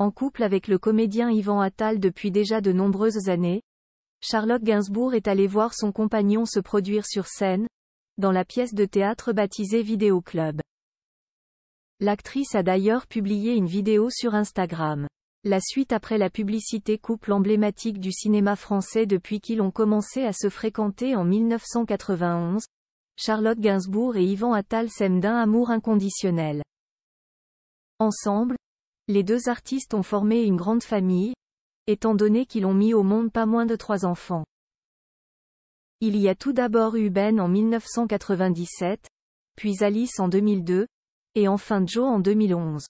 En couple avec le comédien Yvan Attal depuis déjà de nombreuses années, Charlotte Gainsbourg est allée voir son compagnon se produire sur scène, dans la pièce de théâtre baptisée Vidéo Club. L'actrice a d'ailleurs publié une vidéo sur Instagram. La suite après la publicité couple emblématique du cinéma français depuis qu'ils ont commencé à se fréquenter en 1991, Charlotte Gainsbourg et Yvan Attal s'aiment d'un amour inconditionnel. Ensemble, les deux artistes ont formé une grande famille, étant donné qu'ils ont mis au monde pas moins de trois enfants. Il y a tout d'abord Huben en 1997, puis Alice en 2002, et enfin Joe en 2011.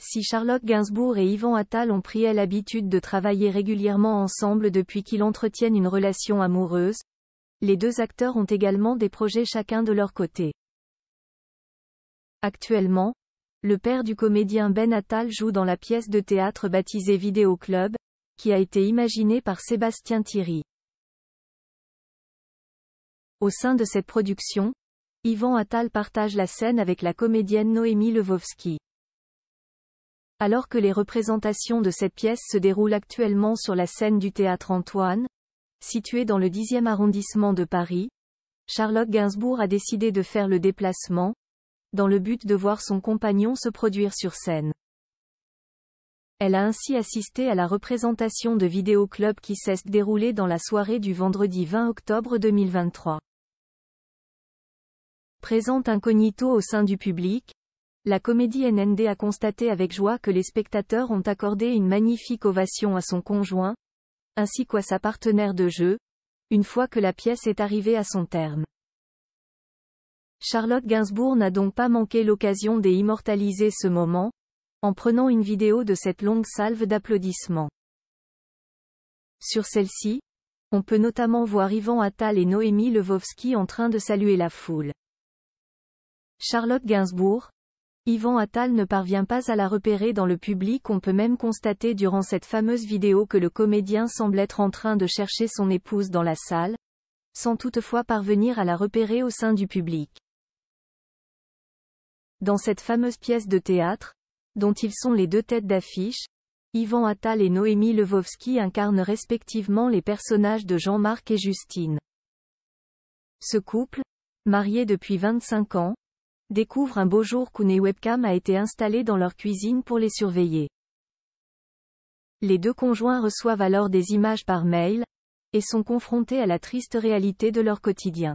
Si Charlotte Gainsbourg et Yvan Attal ont pris l'habitude de travailler régulièrement ensemble depuis qu'ils entretiennent une relation amoureuse, les deux acteurs ont également des projets chacun de leur côté. Actuellement, le père du comédien Ben Attal joue dans la pièce de théâtre baptisée Vidéo Club, qui a été imaginée par Sébastien Thierry. Au sein de cette production, Yvan Attal partage la scène avec la comédienne Noémie Lewowski. Alors que les représentations de cette pièce se déroulent actuellement sur la scène du théâtre Antoine, située dans le 10e arrondissement de Paris, Charlotte Gainsbourg a décidé de faire le déplacement, dans le but de voir son compagnon se produire sur scène. Elle a ainsi assisté à la représentation de Vidéo Club qui s'est déroulée dans la soirée du vendredi 20 octobre 2023. Présente incognito au sein du public, la comédie NND a constaté avec joie que les spectateurs ont accordé une magnifique ovation à son conjoint, ainsi qu'à sa partenaire de jeu, une fois que la pièce est arrivée à son terme. Charlotte Gainsbourg n'a donc pas manqué l'occasion d'immortaliser ce moment, en prenant une vidéo de cette longue salve d'applaudissements. Sur celle-ci, on peut notamment voir Yvan Attal et Noémie Levovski en train de saluer la foule. Charlotte Gainsbourg, Yvan Attal ne parvient pas à la repérer dans le public on peut même constater durant cette fameuse vidéo que le comédien semble être en train de chercher son épouse dans la salle, sans toutefois parvenir à la repérer au sein du public. Dans cette fameuse pièce de théâtre, dont ils sont les deux têtes d'affiche, Yvan Attal et Noémie Levovski incarnent respectivement les personnages de Jean-Marc et Justine. Ce couple, marié depuis 25 ans, découvre un beau jour qu'une webcam a été installée dans leur cuisine pour les surveiller. Les deux conjoints reçoivent alors des images par mail, et sont confrontés à la triste réalité de leur quotidien.